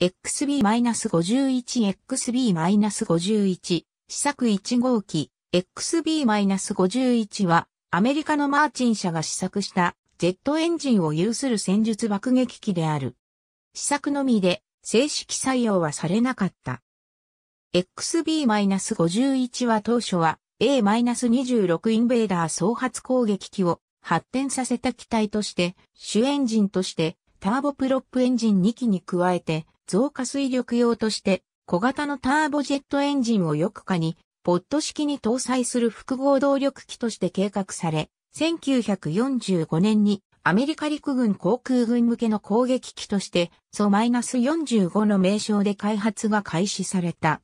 XB-51XB-51、試作1号機 XB-51 はアメリカのマーチン社が試作した Z エンジンを有する戦術爆撃機である。試作のみで正式採用はされなかった。XB-51 は当初は A-26 インベーダー総発攻撃機を発展させた機体として主エンジンとしてターボプロップエンジン2機に加えて増加水力用として小型のターボジェットエンジンをよくかにポット式に搭載する複合動力機として計画され、1945年にアメリカ陸軍航空軍向けの攻撃機としてソ -45 の名称で開発が開始された。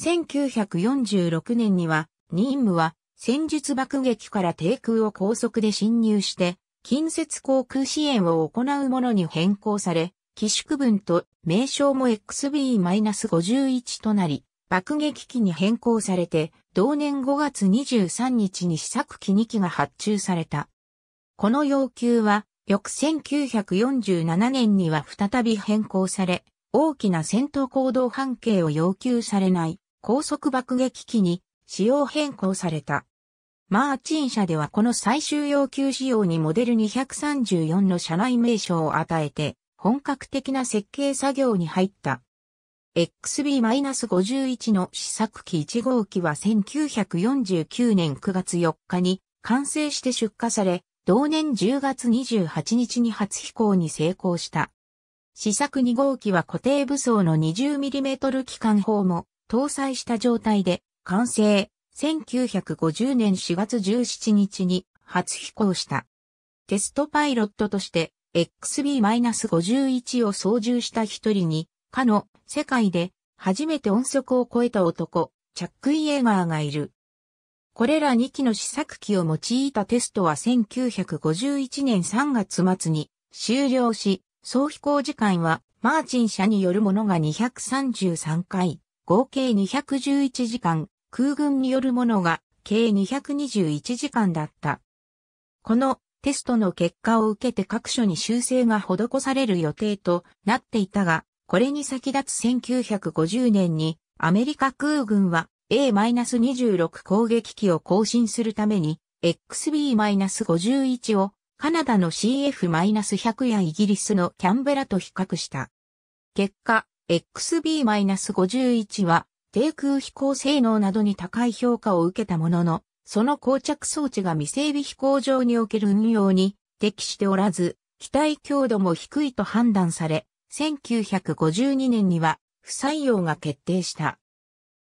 1946年には、任務は戦術爆撃から低空を高速で侵入して、近接航空支援を行うものに変更され、寄宿分と名称も XB-51 となり、爆撃機に変更されて、同年5月23日に試作機2機が発注された。この要求は、翌1947年には再び変更され、大きな戦闘行動半径を要求されない高速爆撃機に仕様変更された。マーチン社ではこの最終要求仕様にモデル234の車内名称を与えて、本格的な設計作業に入った。XB-51 の試作機1号機は1949年9月4日に完成して出荷され、同年10月28日に初飛行に成功した。試作2号機は固定武装の 20mm 機関砲も搭載した状態で完成。1950年4月17日に初飛行した。テストパイロットとして XB-51 を操縦した一人に、かの世界で初めて音速を超えた男、チャック・イエーガーがいる。これら2機の試作機を用いたテストは1951年3月末に終了し、総飛行時間はマーチン社によるものが233回、合計211時間、空軍によるものが計221時間だった。このテストの結果を受けて各所に修正が施される予定となっていたが、これに先立つ1950年にアメリカ空軍は A-26 攻撃機を更新するために XB-51 をカナダの CF-100 やイギリスのキャンベラと比較した。結果、XB-51 は低空飛行性能などに高い評価を受けたものの、その膠着装置が未整備飛行場における運用に適しておらず、機体強度も低いと判断され、1952年には不採用が決定した。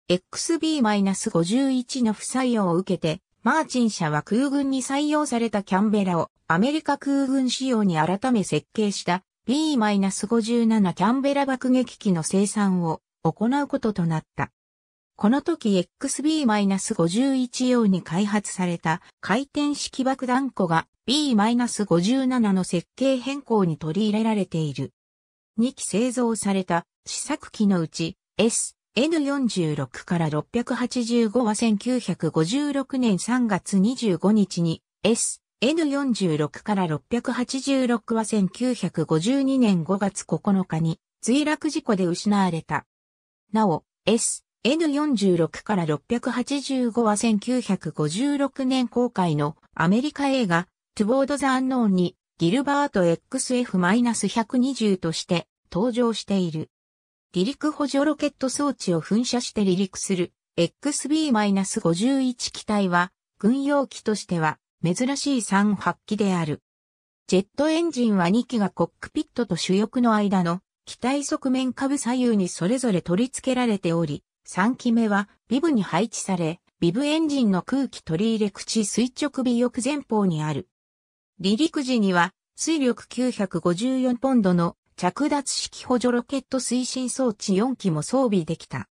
XB-51 の不採用を受けて、マーチン社は空軍に採用されたキャンベラをアメリカ空軍仕様に改め設計した B-57 キャンベラ爆撃機の生産を行うこととなった。この時 XB-51 用に開発された回転式爆弾庫が B-57 の設計変更に取り入れられている。2機製造された試作機のうち S、N46 から685は1956年3月25日に S、N46 から686は1952年5月9日に墜落事故で失われた。なお、S、N46 から685は1956年公開のアメリカ映画、トゥボード・ザ・アンノーンにギルバート XF-120 として登場している。離陸補助ロケット装置を噴射して離陸する XB-51 機体は軍用機としては珍しい3発機である。ジェットエンジンは2機がコックピットと主翼の間の機体側面下部左右にそれぞれ取り付けられており、3機目は、ビブに配置され、ビブエンジンの空気取り入れ口垂直尾翼前方にある。離陸時には、水力954ポンドの着脱式補助ロケット推進装置4機も装備できた。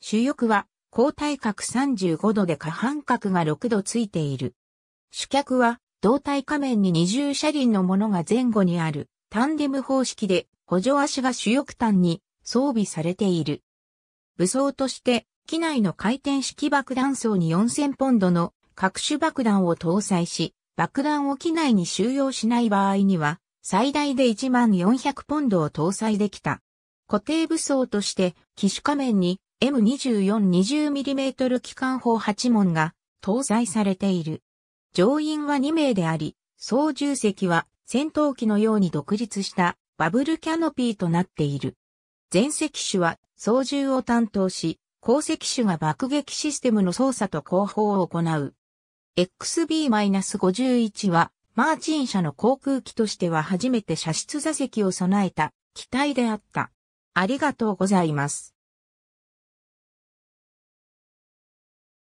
主翼は、交体角35度で下半角が6度ついている。主脚は、胴体下面に二重車輪のものが前後にある、タンデム方式で、補助足が主翼端に装備されている。武装として、機内の回転式爆弾層に4000ポンドの各種爆弾を搭載し、爆弾を機内に収容しない場合には、最大で1400ポンドを搭載できた。固定武装として、機種仮面に M2420mm 機関砲8門が搭載されている。乗員は2名であり、操縦席は戦闘機のように独立したバブルキャノピーとなっている。全席手は操縦を担当し、後席種が爆撃システムの操作と後方を行う。XB-51 は、マーチン社の航空機としては初めて射出座席を備えた機体であった。ありがとうございます。